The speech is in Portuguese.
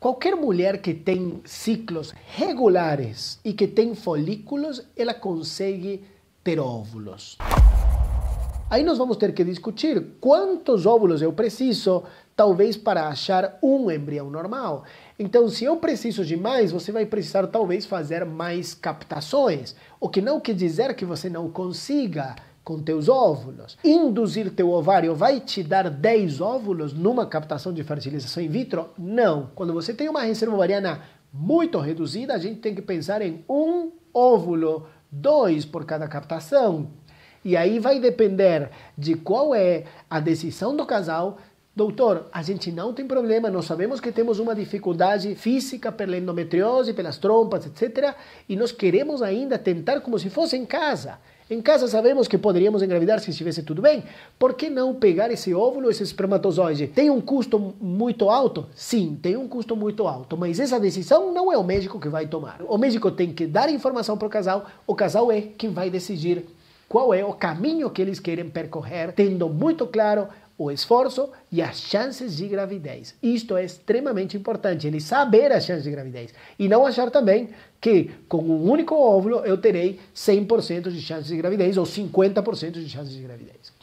Qualquer mulher que tem ciclos regulares e que tem folículos, ela consegue ter óvulos. Aí nós vamos ter que discutir quantos óvulos eu preciso, talvez para achar um embrião normal. Então, se eu preciso de mais, você vai precisar talvez fazer mais captações, o que não quer dizer que você não consiga com teus óvulos. Induzir teu ovário vai te dar 10 óvulos numa captação de fertilização in vitro? Não. Quando você tem uma reserva ovariana muito reduzida, a gente tem que pensar em um óvulo, dois por cada captação. E aí vai depender de qual é a decisão do casal doutor, a gente não tem problema, nós sabemos que temos uma dificuldade física pela endometriose, pelas trompas, etc. E nós queremos ainda tentar como se fosse em casa. Em casa sabemos que poderíamos engravidar se estivesse tudo bem. Por que não pegar esse óvulo, esse espermatozoide? Tem um custo muito alto? Sim, tem um custo muito alto, mas essa decisão não é o médico que vai tomar. O médico tem que dar informação para o casal, o casal é quem vai decidir qual é o caminho que eles querem percorrer, tendo muito claro o esforço e as chances de gravidez. Isto é extremamente importante, ele saber as chances de gravidez. E não achar também que com um único óvulo eu terei 100% de chances de gravidez ou 50% de chances de gravidez.